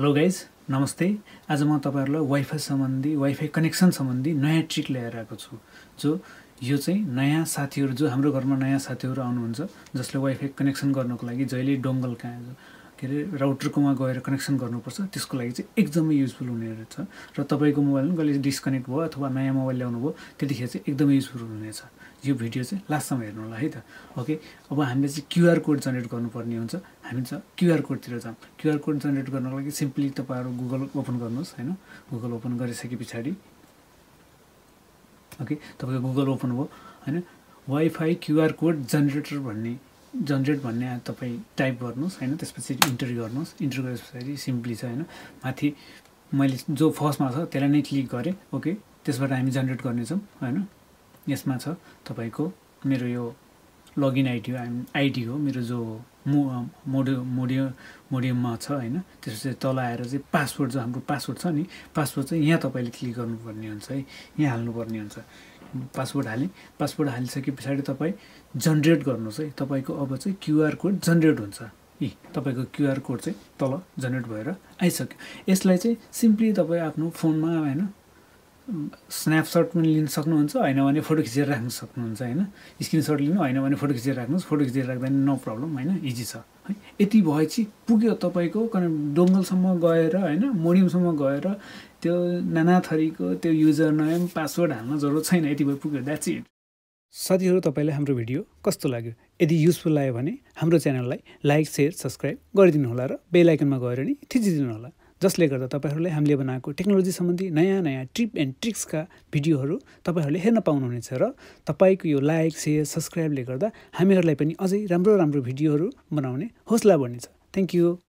hello guys नमस्ते आज म तपाईँहरूलाई वाइफाई सम्बन्धी वाइफाई कनेक्सन सम्बन्धी नयाँ ट्रिक ल्याएर आएको छु जो यो चाहिँ नयाँ साथीहरू जो हाम्रो घरमा नयाँ साथीहरू आउनुहुन्छ जसले वाइफाई कनेक्सन गर्नको लागि जहिले डोङ्गल कहाँ के अरे राउटरकोमा गएर कनेक्सन गर्नुपर्छ त्यसको लागि चाहिँ एकदमै युजफुल हुने रहेछ र तपाईँको मोबाइल पनि कहिले डिस्कनेक्ट भयो अथवा नयाँ मोबाइल ल्याउनु भयो त्यतिखेर चाहिँ एकदमै युजफुल हुनेछ यो भिडियो चाहिँ लास्टसम्म हेर्नु होला है त ओके अब हामीले चाहिँ क्युआर कोड जेनेरेट गर्नुपर्ने हुन्छ हामी चाहिँ क्युआर कोडतिर जाउँ क्युआर कोड जेनेरेट गर्नको लागि सिम्पली तपाईँहरू गुगल ओपन गर्नुहोस् होइन गुगल ओपन गरिसके पछाडि ओके तपाईँको गुगल ओपन भयो होइन वाइफाई क्युआर कोड जेनेरेटर भन्ने जनरेट भन्ने तपाईँ टाइप गर्नुहोस् होइन त्यसपछि इन्टर गर्नुहोस् इन्टर गरे पछाडि सिम्पली छ होइन माथि मैले जो फर्स्टमा छ त्यसलाई नै क्लिक गरेँ ओके त्यसबाट हामी जेनेरेट गर्नेछौँ होइन यसमा छ तपाईँको मेरो यो लगइन आइडी हो आइडी हो मेरो जो मो मोडियो मोडियो मोडियममा छ होइन त्यसपछि तल आएर चाहिँ पासवर्ड जो हाम्रो पासवर्ड छ नि पासवर्ड चाहिँ यहाँ तपाईँले क्लिक गर्नुपर्ने हुन्छ है यहाँ हाल्नुपर्ने हुन्छ पासवर्ड हालेँ पासवर्ड हालिसके पछाडि तपाईँ जनरेट गर्नुहोस् है तपाईँको अब चाहिँ क्युआर कोड जनरेट हुन्छ यी तपाईँको क्युआर कोड चाहिँ तल जनरेट भएर आइसक्यो यसलाई चाहिँ सिम्पली तपाईँ आफ्नो फोनमा होइन स्न्यापसट पनि लिन सक्नुहुन्छ होइन भने फोटो खिचेर राख्नु सक्नुहुन्छ होइन स्क्रिनसट लिनु होइन भने फोटो खिचेर राख्नुहोस् फोटो खिचेर राख्दा पनि नो प्रब्लम होइन इजी छ है यति भएपछि पुग्यो तपाईँको डोङ्गलसम्म गएर होइन मोडियमसम्म गएर त्यो नाना थरीको त्यो युजर नेम पासवर्ड हाल्न जरुरत छैन यति भए पुग्यो द्याट्स इट साथीहरू तपाईँलाई हाम्रो भिडियो कस्तो लाग्यो यदि युजफुल लाग्यो भने हाम्रो च्यानललाई लाइक सेयर सब्सक्राइब गरिदिनु होला र बेल आइकनमा गएर नि थिचिदिनु होला जसले गर्दा तपाईँहरूलाई हामीले बनाएको टेक्नोलोजी सम्बन्धी नयाँ नयाँ ट्रिप एन्ड ट्रिक्सका भिडियोहरू तपाईँहरूले हेर्न पाउनुहुनेछ र तपाईँको यो लाइक सेयर सब्सक्राइबले गर्दा हामीहरूलाई पनि अझै राम्रो राम्रो भिडियोहरू बनाउने हौसला बढ्नेछ थ्याङ्क यू